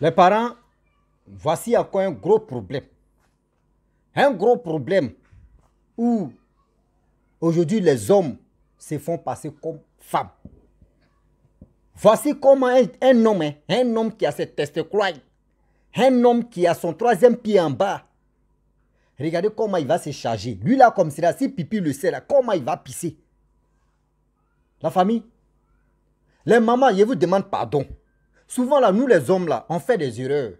Les parents, voici encore un gros problème. Un gros problème où aujourd'hui les hommes se font passer comme femmes. Voici comment un, homme, hein, un homme qui a ses testicules, un homme qui a son troisième pied en bas, regardez comment il va se charger. Lui là, comme c'est si pipi le sait là, comment il va pisser. La famille, les mamans, je vous demande pardon. Souvent, là, nous les hommes, là, on fait des erreurs.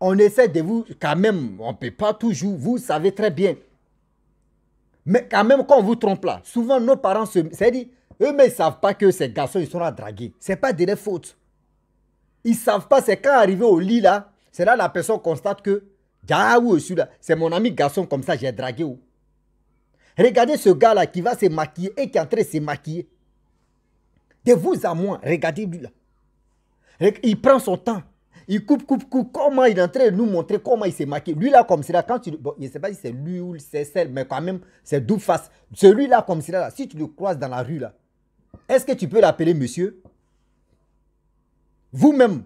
On essaie de vous, quand même, on ne peut pas toujours, vous savez très bien. Mais quand même, quand on vous trompe là, souvent nos parents se. C'est-à-dire, eux-mêmes, ils ne savent pas que ces garçons, ils sont là dragués. Ce n'est pas de leur faute. Ils ne savent pas, c'est quand arrivé au lit là, c'est là la personne constate que, c'est mon ami garçon comme ça, j'ai dragué. Regardez ce gars là qui va se maquiller et qui est en de se maquiller. De vous à moi, regardez-lui là il prend son temps. Il coupe, coupe, coupe. Comment il est en train de nous montrer comment il s'est maqué. Lui, là, comme cela, quand tu. Bon, je ne sais pas si c'est lui ou c'est celle, mais quand même, c'est double face. Celui-là, comme cela, là, si tu le croises dans la rue, là, est-ce que tu peux l'appeler monsieur Vous-même,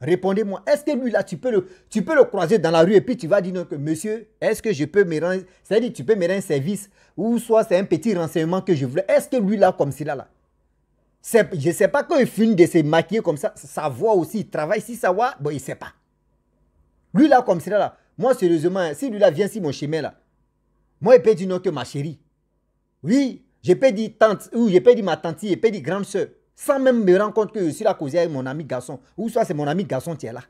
répondez-moi. Est-ce que lui, là, tu peux, le, tu peux le croiser dans la rue et puis tu vas dire que monsieur, est-ce que je peux me rendre. C'est-à-dire, tu peux me rendre un service ou soit c'est un petit renseignement que je voulais. Est-ce que lui, là, comme cela là, je ne sais pas quand il finit de se maquiller comme ça, sa voix aussi, il travaille. Si sa voix, bon, il ne sait pas. Lui là, comme cela, là, moi sérieusement, si lui là vient si mon chemin là, moi il peut dire non que ma chérie. Oui, je peux dire tante, ou je peux dire ma tante, je peux dire grande soeur, sans même me rendre compte que je suis là causé avec mon ami garçon, ou soit c'est mon ami garçon qui est là.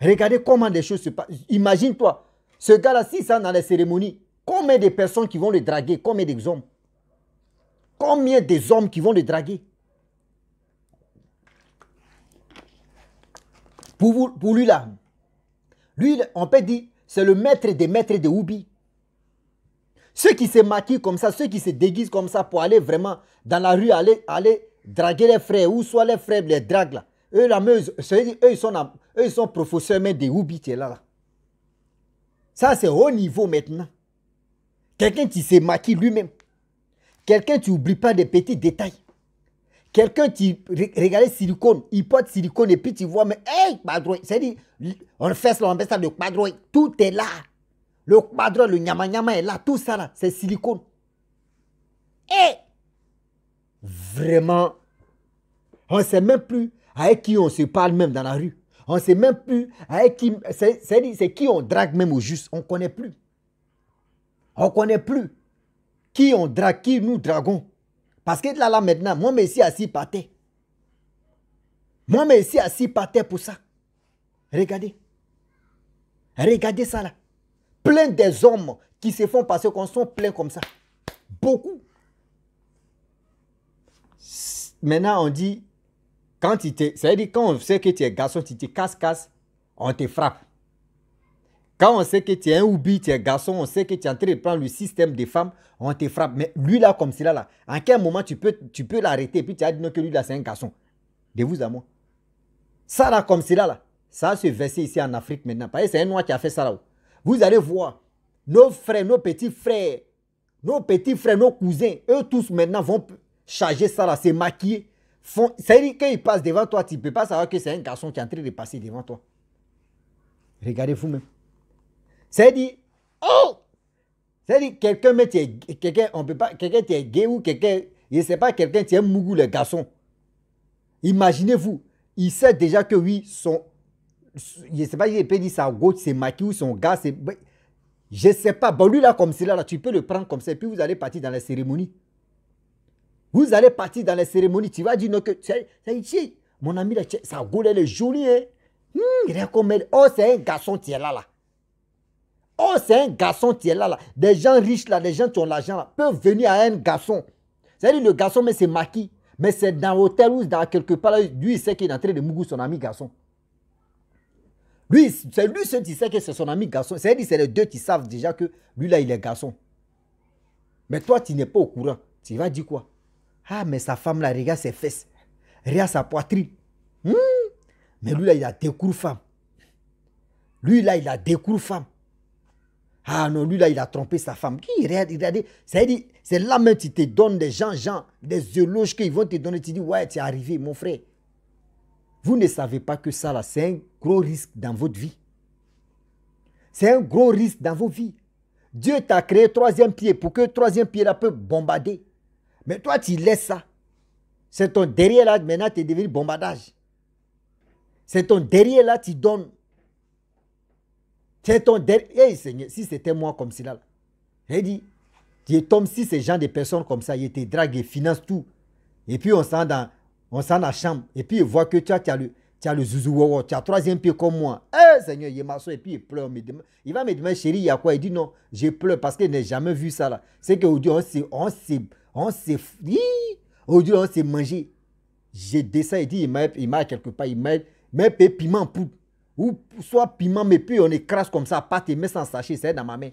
Regardez comment des choses se passent. Imagine-toi, ce gars-là, si ça dans les cérémonies, combien de personnes qui vont le draguer, combien d'exemples. Combien des hommes qui vont les draguer pour, lui là, lui, on peut dire, c'est le maître des maîtres des Oubi. Ceux qui se maquillent comme ça, ceux qui se déguisent comme ça pour aller vraiment dans la rue, aller, aller draguer les frères, ou soit les frères les draguent là. Eux, la meuse, eux, ils sont, eux, sont professeurs, mais des Oubi, tu es là, là. Ça, c'est haut niveau maintenant. Quelqu'un qui se maquille lui-même. Quelqu'un, tu n'oublies pas des petits détails. Quelqu'un, tu regardes silicone, il porte silicone et puis tu vois, mais hey, quadroïde, cest à on fait ça, on le tout est là. Le quadroïde, le nyama nyama est là, tout ça là, c'est silicone. Et vraiment, on ne sait même plus avec qui on se parle même dans la rue. On ne sait même plus avec qui, c'est qui on drague même au juste, on ne connaît plus. On ne connaît plus qui on drague, qui nous dragons, Parce que là, là, maintenant, moi, mais ici, assis par terre. Moi, mais ici, assis par terre pour ça. Regardez. Regardez ça là. Plein des hommes qui se font passer qu'on sont pleins comme ça. Beaucoup. Maintenant, on dit, quand tu te, ça veut dire quand on sait que tu es garçon, tu te casse, casse, on te frappe. Quand on sait que tu es un oubi, tu es un garçon, on sait que tu es en train de prendre le système des femmes, on te frappe. Mais lui là, comme cela là, en quel moment tu peux, tu peux l'arrêter et puis tu as dit non que lui là, c'est un garçon. De vous à moi. Ça là, comme cela là, ça se versait ici en Afrique maintenant. Parce que c'est un noir qui a fait ça là-haut. Vous allez voir, nos frères, nos petits frères, nos petits frères, nos cousins, eux tous maintenant vont charger ça là, se maquiller. C'est-à-dire qu'ils passent devant toi, tu ne peux pas savoir que c'est un garçon qui est en train de passer devant toi. Regardez vous-même. Ça dit, oh! Ça dit, quelqu'un, mais tu quelqu'un, on peut pas, quelqu'un, tu gay ou quelqu'un, je ne sais pas, quelqu'un, tu es mougou, le garçon. Imaginez-vous, il sait déjà que oui, son, je ne sais pas, il peut dire sa gauche, c'est maquille ou son gars, c'est. Je ne sais pas. Bon, lui, là, comme cela, là, tu peux le prendre comme ça, et puis vous allez partir dans la cérémonie. Vous allez partir dans la cérémonie. Tu vas dire, non, que. Ça, mon ami, là, sa gauche, elle est jolie, hein. Hum, comme elle. Oh, c'est un garçon, tu es là, là. Oh, c'est un garçon, qui est là, là. Des gens riches, là, des gens qui ont l'argent, là, peuvent venir à un garçon. C'est-à-dire, le garçon, mais c'est maquis. Mais c'est dans l'hôtel ou dans quelque part, lui, il sait qu'il est en train de mougou son ami garçon. Lui, c'est lui seul qui sait que c'est son ami garçon. C'est-à-dire, c'est les deux qui savent déjà que lui, là, il est garçon. Mais toi, tu n'es pas au courant. Tu vas dire quoi Ah, mais sa femme, là, regarde ses fesses. Regarde sa poitrine. Hmm? Mais lui, là, il a des femme. femmes. Lui, là, il a des cours femmes. Ah non, lui là, il a trompé sa femme. Qui regardez, c'est là même tu te donnes des gens, gens, des éloges qu'ils vont te donner. Tu dis, ouais, tu es arrivé, mon frère. Vous ne savez pas que ça là, c'est un gros risque dans votre vie. C'est un gros risque dans vos vies. Dieu t'a créé troisième pied pour que le troisième pied là peut bombarder. Mais toi, tu laisses ça. C'est ton derrière là, maintenant, tu es devenu bombardage. C'est ton derrière là, tu donnes c'est ton dernier. Hey, Seigneur, si c'était moi comme cela, Il dit, tu es tombé, si ces gens, des personnes comme ça, ils te draguent, ils financent tout. Et puis on s'en dans, on sent la chambre. Et puis ils voient que tu as, tu as le, tu as le oh, oh, tu as troisième pied comme moi. Eh Seigneur, il m'assoit et puis il pleure. Il va me demander, chérie, il y a quoi Il dit non, je pleure parce qu'il n'a jamais vu ça là. C'est qu'aujourd'hui, on s'est, on s'est, on s'est, aujourd'hui, on s'est mangé. J'ai descends Il dit, il m'a, il m'a quelque part, il m'a, m'a piment pour. Ou soit piment, mais puis on écrase comme ça, pâte et met sans sachet, c'est dans ma main.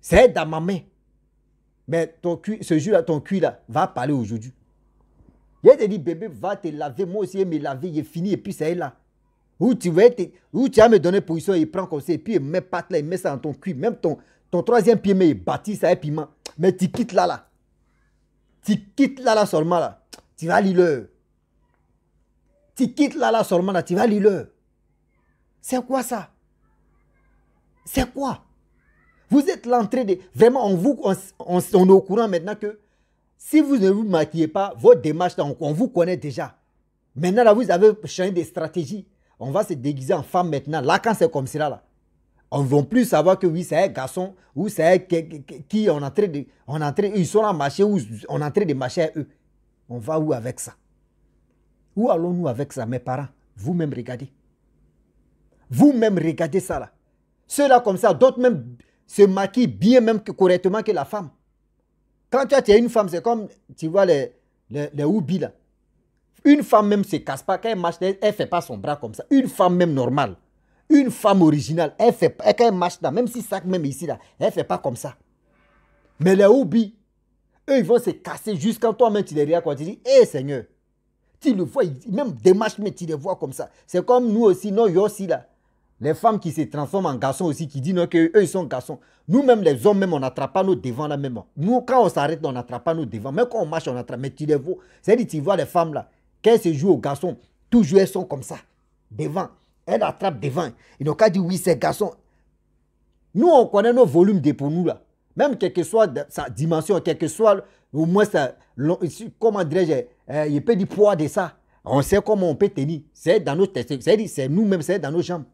C'est dans ma main. Mais ton cul, ce jus-là, ton cul là, va parler aujourd'hui. Il te dit, bébé, va te laver, moi aussi, me laver, il est fini, et puis c'est là. Ou tu, vas tu me donner position, il prend comme ça, et puis il met pâte là, il met ça dans ton cul, même ton, ton troisième pied, mais il bâtit ça, est piment. Mais tu quittes là, là. Tu quittes là, là seulement, là. Tu vas lire Tu quittes là, là seulement, là. Tu vas lire l'heure. C'est quoi ça C'est quoi Vous êtes l'entrée de... Vraiment, on, vous, on, est au courant maintenant que si vous ne vous maquillez pas, votre démarche, on, vous connaît déjà. Maintenant, là, vous avez changé de stratégie. On va se déguiser en femme maintenant. Là, quand c'est comme cela, là, on ne va plus savoir que oui, c'est un garçon ou c'est qui, on est en train de. On en train, ils sont en marché ou on est en train de marcher eux. On va où avec ça Où allons-nous avec ça, mes parents Vous-même, regardez. Vous-même, regardez ça là. Ceux-là comme ça, d'autres même se maquillent bien même correctement que la femme. Quand tu as une femme, c'est comme, tu vois, les, les, là. Une femme même se casse pas. Quand elle marche, elle ne fait pas son bras comme ça. Une femme même normale. Une femme originale, elle fait, pas, quand elle marche là, même si ça, même ici là, elle ne fait pas comme ça. Mais les houbis, eux, ils vont se casser jusqu'à toi-même, tu les regardes quand tu dis, hé eh, Seigneur, tu le vois, même des marches, mais tu les vois comme ça. C'est comme nous aussi, non, aussi là. Les femmes qui se transforment en garçons aussi, qui disent qu'eux, ils sont garçons. Nous-mêmes, les hommes, même, on n'attrape pas nos devants là même. Nous, quand on s'arrête, on n'attrape pas nos devants. Même quand on marche, on attrape. Mais tu les vois. C'est-à-dire, tu vois les femmes là, qu'elles se jouent aux garçons, toujours elles sont comme ça, devant. Elles attrapent devant. Ils n'ont qu'à dire, oui, c'est garçon. Nous, on connaît nos volumes de pour nous là. Même quelle que soit sa dimension, quel que soit, au moins, ça, comment dirais-je, il peut du poids de ça. On sait comment on peut tenir. C'est dans nos c'est nous-mêmes, c'est dans nos jambes.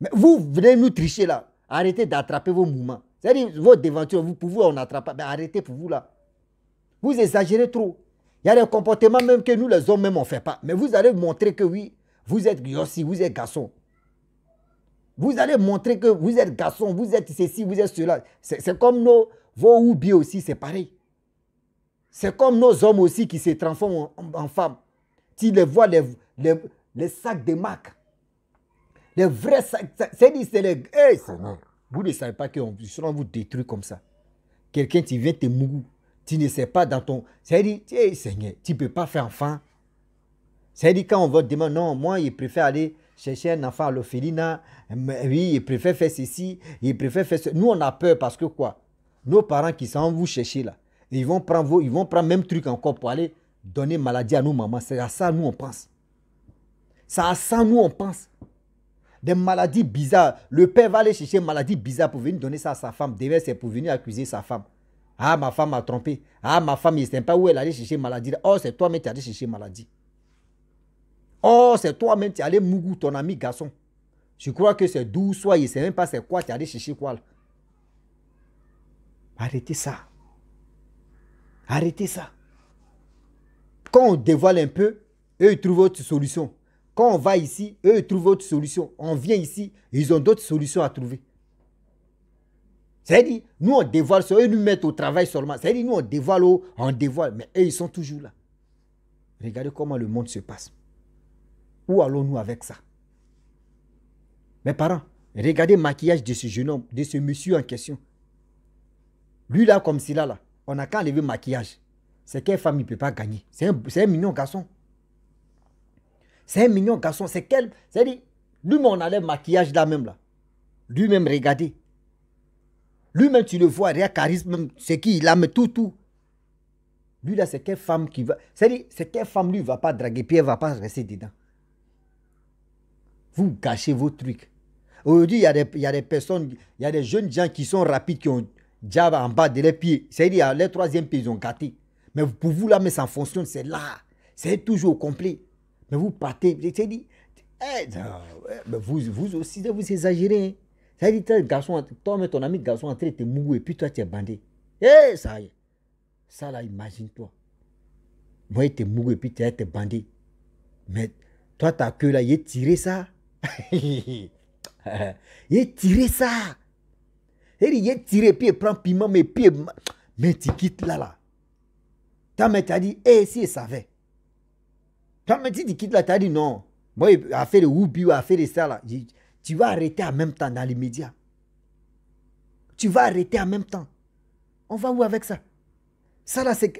Mais vous venez nous tricher là. Arrêtez d'attraper vos mouvements. C'est-à-dire, vos déventures, vous, pour vous, on n'attrape pas. Mais arrêtez pour vous là. Vous exagérez trop. Il y a des comportements même que nous, les hommes, même, on ne fait pas. Mais vous allez montrer que oui, vous êtes aussi, vous êtes garçon. Vous allez montrer que vous êtes garçon, vous êtes ceci, vous êtes cela. C'est comme nos, vos oubis aussi, c'est pareil. C'est comme nos hommes aussi qui se transforment en, femmes. Tu les vois, les, les, les sacs de marques. Les c'est dit, c'est vous ne savez pas qu'on seront vous détruit comme ça. Quelqu'un, qui vient te mou. Tu ne sais pas dans ton. C'est dit, tu ne peux pas faire enfant. C'est dit, quand on va demander, non, moi, je préfère aller chercher un enfant à Oui, il préfère faire ceci, il préfère faire Nous, on a peur parce que quoi Nos parents qui sont vous chercher là, ils vont prendre vos, ils vont prendre même truc encore pour aller donner maladie à nos mamans. C'est à ça, nous, on pense. C'est à ça, nous, on pense des maladies bizarres. Le père va aller chercher maladie bizarre pour venir donner ça à sa femme. Demain c'est pour venir accuser sa femme. Ah, ma femme m'a trompé. Ah, ma femme, il ne sait pas où elle allait chercher maladie. Oh, c'est toi-même qui allé chercher maladie. Oh, c'est toi-même qui allé mougou ton ami garçon. Je crois que c'est doux, soit il ne sait même pas c'est quoi, tu allé chercher quoi. Arrêtez ça. Arrêtez ça. Quand on dévoile un peu, eux, ils trouvent autre solution. Quand on va ici, eux, ils trouvent autre solution. On vient ici, ils ont d'autres solutions à trouver. C'est-à-dire, nous, on dévoile ça, eux nous mettent au travail seulement. C'est-à-dire, nous, on dévoile, on dévoile, mais eux, ils sont toujours là. Regardez comment le monde se passe. Où allons-nous avec ça Mes parents, regardez le maquillage de ce jeune homme, de ce monsieur en question. Lui, là, comme cela, là, on n'a qu'à enlever le maquillage. C'est qu'une femme il ne peut pas gagner. C'est un, un mignon garçon. C'est un mignon garçon. C'est quel. C'est-à-dire, lui-même, on a le maquillage là même là. Lui-même, regardez. Lui-même, tu le vois, rien charisme, c'est qui, il a tout, tout. Lui là, c'est quelle femme qui va. C'est-à-dire, c'est quelle femme lui va pas draguer, puis elle va pas rester dedans. Vous gâchez vos trucs. Aujourd'hui, il y, a des personnes, il y a des jeunes gens qui sont rapides, qui ont déjà en bas de leurs pieds. C'est-à-dire, les troisième pieds, ils ont gâté. Mais pour vous là, mais ça fonctionne, c'est là. C'est toujours complet. Mais vous partez, t'ai dit, eh, mais vous, vous aussi, vous exagérez. Hein. Ça dit, garçon, toi, mais ton ami garçon est entré, de te et puis toi, tu es bandé. Eh, ça y Ça, là, imagine-toi. Moi, il te moué, et puis tu es bandé. Mais toi, ta queue, là, il est tiré ça. il est tiré ça. Il est tiré, puis il prend piment, mais puis mais tu quittes là, là. Ta mère t'a dit, eh, si il savait. Quand tu là, as dit non. Moi, a fait le ou a fait ça Tu vas arrêter en même temps dans les médias. Tu vas arrêter en même temps. On va où avec ça Ça là, c'est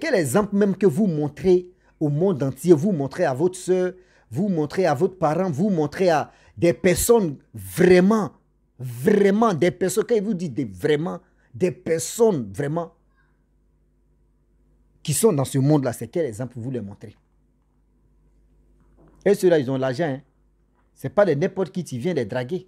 quel exemple même que vous montrez au monde entier, vous montrez à votre soeur, vous montrez à votre parent, vous montrez à des personnes vraiment, vraiment, des personnes, quand vous dites des, vraiment, des personnes vraiment qui sont dans ce monde-là, c'est quel exemple vous les montrez et ceux-là, ils ont l'argent. Hein. C'est Ce n'est pas de n'importe qui, qui vient les draguer.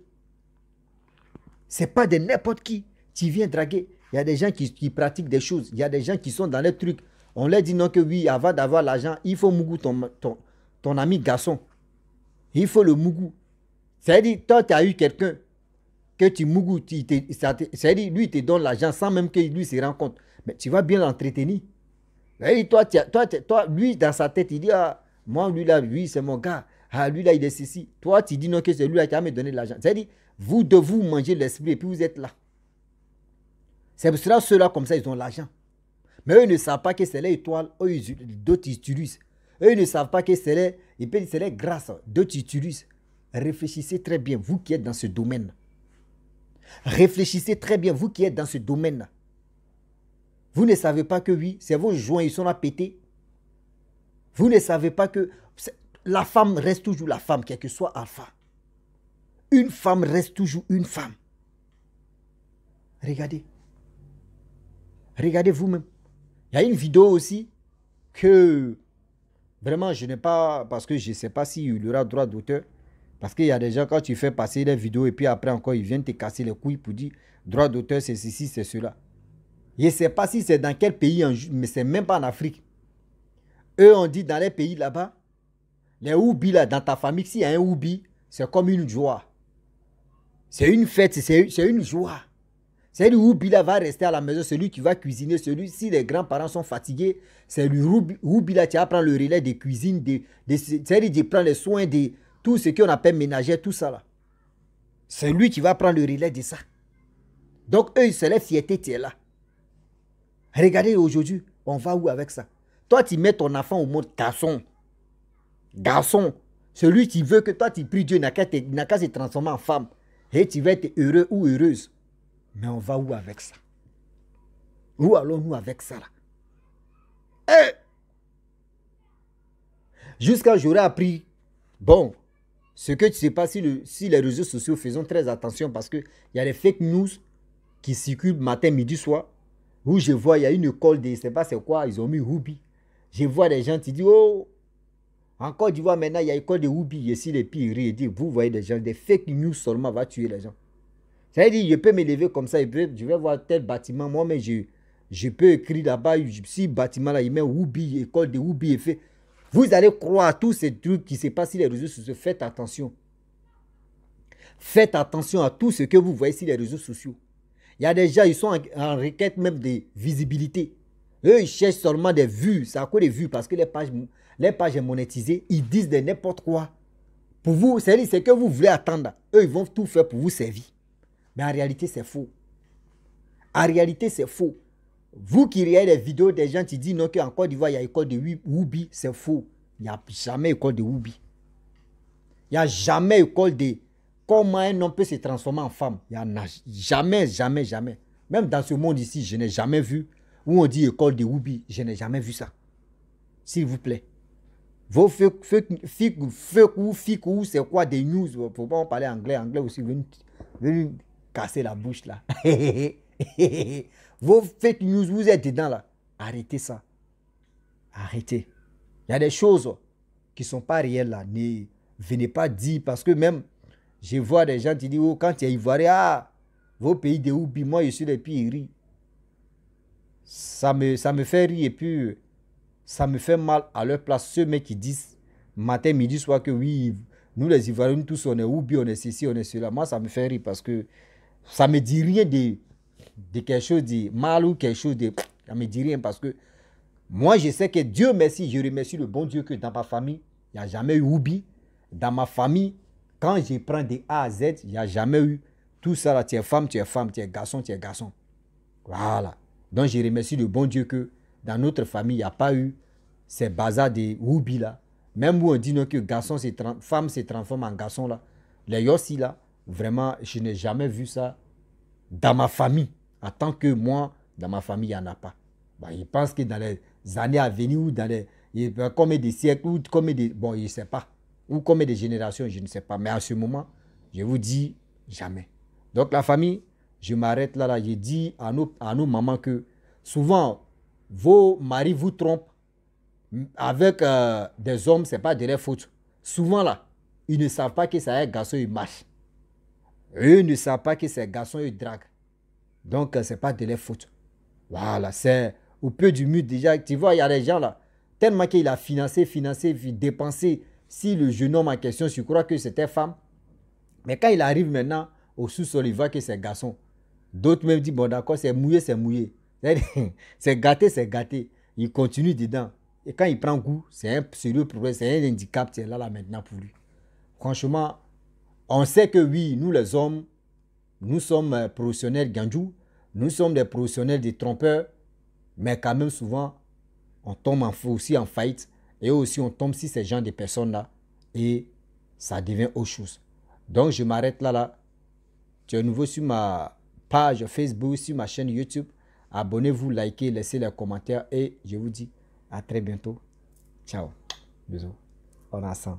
Ce n'est pas de n'importe qui, tu viens draguer. Il y a des gens qui, pratiquent des choses. Il y a des gens qui sont dans les trucs. On leur dit non que oui, avant d'avoir l'argent, il faut Mougou, ton, ton, ami garçon. Il faut le Mougou. C'est-à-dire, toi, tu as eu quelqu'un que tu Mougou, c'est-à-dire, lui, il te donne l'argent sans même que lui se rende compte. Mais tu vas bien l'entretenir. Et toi, lui, dans sa tête, il dit, ah, moi, lui là, lui, c'est mon gars. Ah, lui là, il est ceci. Toi, tu dis non que c'est lui là qui a me donné l'argent. C'est-à-dire, vous de vous manger l'esprit et puis vous êtes là. C'est pour cela, ceux-là, comme ça, ils ont l'argent. Mais eux ne savent pas que c'est l'étoile, eux, d'autres utilisent. Eux ne savent pas que c'est les, c'est grâces, Réfléchissez très bien, vous qui êtes dans ce domaine. Réfléchissez très bien, vous qui êtes dans ce domaine. Vous ne savez pas que oui, c'est vos joints, ils sont là pétés. Vous ne savez pas que la femme reste toujours la femme, quel que soit Alpha. Une femme reste toujours une femme. Regardez. Regardez vous-même. Il y a une vidéo aussi que vraiment je n'ai pas, parce que je ne sais pas s'il y aura droit d'auteur. Parce qu'il y a des gens, quand tu fais passer des vidéos et puis après encore, ils viennent te casser les couilles pour dire droit d'auteur, c'est ceci, c'est cela. Je ne sais pas si c'est dans quel pays, mais c'est même pas en Afrique. Eux, on dit dans les pays là-bas, les Oubi, là, dans ta famille, s'il y a un Oubi, c'est comme une joie. C'est une fête, c'est une joie. C'est le Oubi là va rester à la maison, celui qui va cuisiner, celui si les grands-parents sont fatigués, c'est lui qui va prendre le relais de cuisines cest lui qui prend les soins de tout ce qu'on appelle ménager, tout ça là. C'est lui qui va prendre le relais de ça. Donc eux, se se si là. Regardez aujourd'hui, on va où avec ça toi, tu mets ton enfant au mode garçon. Garçon. Celui qui veut que toi, tu pries Dieu n'a qu'à se transformer en femme. Et tu vas être heureux ou heureuse. Mais on va où avec ça Où allons-nous avec ça Eh Jusqu'à j'aurais appris, bon, ce que tu sais pas si, les réseaux sociaux, faisons très attention parce qu'il y a les fake news qui circulent matin, midi, soir, où je vois, il y a une école de, je sais pas c'est quoi, ils ont mis Ruby. Je vois des gens qui disent, oh, encore, tu vois, maintenant, il y a école de Oubi, ici les pires. ils disent, vous voyez des gens, des fake news seulement va tuer les gens. Ça veut dire, je peux me lever comme ça, je vais voir tel bâtiment, moi, mais je, peux écrire là-bas, si bâtiment là, il met Oubi, école de Oubi, fait. Vous allez croire à tous ces trucs qui se passent sur les réseaux sociaux. Faites attention. Faites attention à tout ce que vous voyez sur les réseaux sociaux. Il y a des gens, ils sont en requête même de visibilité. Eux, ils cherchent seulement des vues. C'est à quoi des vues Parce que les pages, les pages monétisées, ils disent de n'importe quoi. Pour vous, c'est ce que vous voulez attendre. Eux, ils vont tout faire pour vous servir. Mais en réalité, c'est faux. En réalité, c'est faux. Vous qui regardez les vidéos des gens qui disent non, qu'en Côte d'Ivoire, il y a école de Woubi, c'est faux. Il n'y a jamais école de Woubi. Il n'y a jamais école de comment un homme peut se transformer en femme. Il n'y en a jamais, jamais, jamais. Même dans ce monde ici, je n'ai jamais vu où on dit école de Wubi. Je n'ai jamais vu ça. S'il vous plaît. Vos ou... feux, c'est quoi des news Il ne faut pas parler anglais. Anglais aussi, venez, casser la bouche là. Vos fake news, vous êtes dedans là. Arrêtez ça. Arrêtez. Il y a des choses qui ne sont pas réelles là. Ne venez pas dire parce que même je vois des gens qui disent oh, quand il es ivoirien, ah, vos pays de Wubi, moi je suis des pays ça me, ça me fait rire et puis ça me fait mal à leur place. Ceux mecs qui disent matin, midi, soir que oui, nous les Ivoiriens, tous on est oubi, on est ceci, on est cela. Moi, ça me fait rire parce que ça me dit rien de, quelque chose de mal ou quelque chose de. Ça me dit rien parce que moi, je sais que Dieu merci, je remercie le bon Dieu que dans ma famille, il n'y a jamais eu oubi. Dans ma famille, quand j'ai prends des A à Z, il n'y a jamais eu tout ça là. Tu es femme, tu es femme, tu es garçon, tu es garçon. Voilà. Donc je remercie le bon Dieu que dans notre famille, il n'y a pas eu ces bazar de rubis là. Même où on dit non, que garçon se femme se transforme en garçon là. Les Yossi là, vraiment, je n'ai jamais vu ça dans ma famille. En tant que moi, dans ma famille, il n'y en a pas. Bah, je pense que dans les années à venir ou dans les. Combien de siècles ou combien de. Bon, je ne sais pas. Ou combien de générations, je ne sais pas. Mais à ce moment, je vous dis jamais. Donc la famille, je m'arrête là, là. J'ai dit à nos, à mamans que souvent, vos maris vous trompent avec euh, des hommes, c'est pas de leur faute. Souvent là, ils ne savent pas que c'est un garçon, ils marchent. Eux ne savent pas que c'est un garçon, ils draguent. Donc, euh, ce n'est pas de leur faute. Voilà, c'est au peu du mur déjà. Tu vois, il y a des gens là, tellement qu'il a financé, financé, dépensé. Si le jeune homme en question, je crois que c'était femme. Mais quand il arrive maintenant au sous-sol, il voit que c'est garçon. D'autres même disent, bon d'accord, c'est mouillé, c'est mouillé. C'est gâté, c'est gâté. Il continue dedans. Et quand il prend goût, c'est un sérieux problème, c'est un handicap, là, là maintenant pour lui. Franchement, on sait que oui, nous les hommes, nous sommes euh, professionnels ganjou, nous sommes des professionnels des trompeurs, mais quand même souvent, on tombe en, aussi en fight. et aussi on tombe sur ces gens des personnes-là et ça devient autre chose. Donc je m'arrête là, là. Tu es nouveau sur ma page Facebook, sur ma chaîne YouTube. Abonnez-vous, likez, laissez les commentaires et je vous dis à très bientôt. Ciao. Bisous. On a